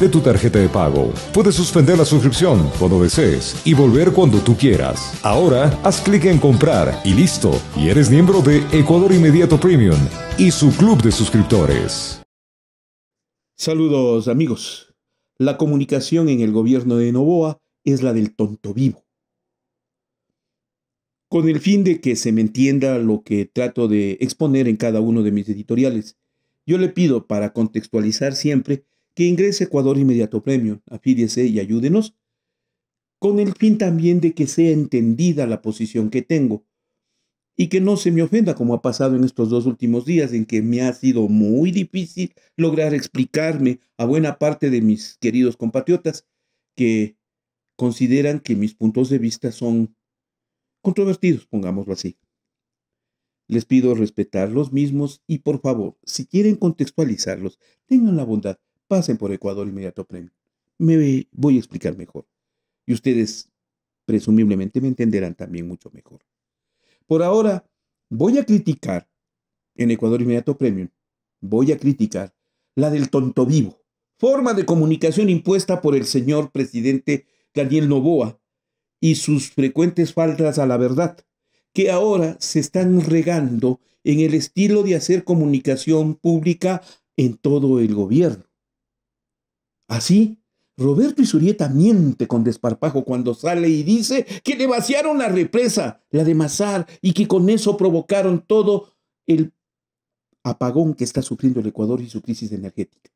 de tu tarjeta de pago. Puedes suspender la suscripción cuando desees y volver cuando tú quieras. Ahora, haz clic en comprar y listo. Y eres miembro de Ecuador Inmediato Premium y su club de suscriptores. Saludos amigos. La comunicación en el gobierno de Novoa es la del tonto vivo. Con el fin de que se me entienda lo que trato de exponer en cada uno de mis editoriales, yo le pido para contextualizar siempre que ingrese Ecuador Inmediato Premio, afíliese y ayúdenos, con el fin también de que sea entendida la posición que tengo y que no se me ofenda como ha pasado en estos dos últimos días en que me ha sido muy difícil lograr explicarme a buena parte de mis queridos compatriotas que consideran que mis puntos de vista son controvertidos, pongámoslo así. Les pido respetar los mismos y por favor, si quieren contextualizarlos, tengan la bondad pasen por Ecuador Inmediato Premium. Me voy a explicar mejor. Y ustedes presumiblemente me entenderán también mucho mejor. Por ahora, voy a criticar en Ecuador Inmediato Premium, voy a criticar la del tonto vivo, forma de comunicación impuesta por el señor presidente Daniel Novoa y sus frecuentes faltas a la verdad, que ahora se están regando en el estilo de hacer comunicación pública en todo el gobierno. Así, Roberto Isurieta miente con desparpajo cuando sale y dice que le vaciaron la represa, la de Mazar, y que con eso provocaron todo el apagón que está sufriendo el Ecuador y su crisis energética.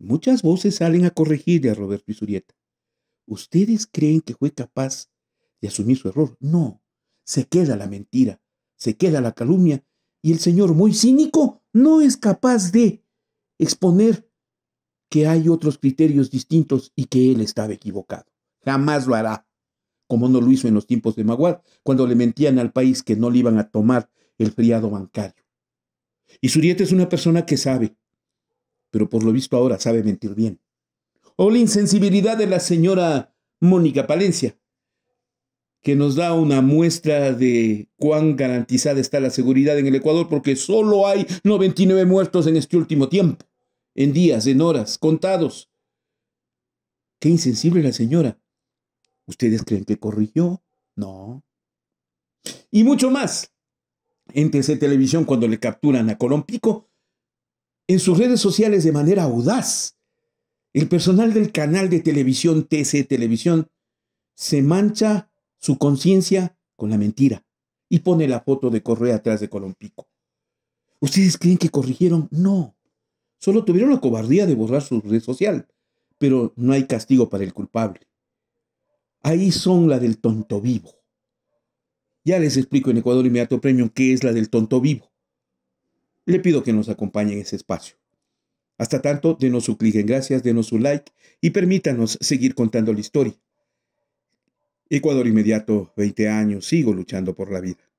Muchas voces salen a corregirle a Roberto Isurieta. ¿Ustedes creen que fue capaz de asumir su error? No, se queda la mentira, se queda la calumnia, y el señor muy cínico no es capaz de exponer que hay otros criterios distintos y que él estaba equivocado. Jamás lo hará, como no lo hizo en los tiempos de Maguad, cuando le mentían al país que no le iban a tomar el friado bancario. Y dieta es una persona que sabe, pero por lo visto ahora sabe mentir bien. O oh, la insensibilidad de la señora Mónica Palencia, que nos da una muestra de cuán garantizada está la seguridad en el Ecuador, porque solo hay 99 muertos en este último tiempo en días, en horas, contados. Qué insensible la señora. ¿Ustedes creen que corrigió? No. Y mucho más. En TC Televisión, cuando le capturan a Pico en sus redes sociales de manera audaz, el personal del canal de televisión TC Televisión se mancha su conciencia con la mentira y pone la foto de Correa atrás de Pico ¿Ustedes creen que corrigieron? No. Solo tuvieron la cobardía de borrar su red social, pero no hay castigo para el culpable. Ahí son la del tonto vivo. Ya les explico en Ecuador Inmediato Premium qué es la del tonto vivo. Le pido que nos acompañen en ese espacio. Hasta tanto, denos su clic en gracias, denos su like y permítanos seguir contando la historia. Ecuador Inmediato, 20 años, sigo luchando por la vida.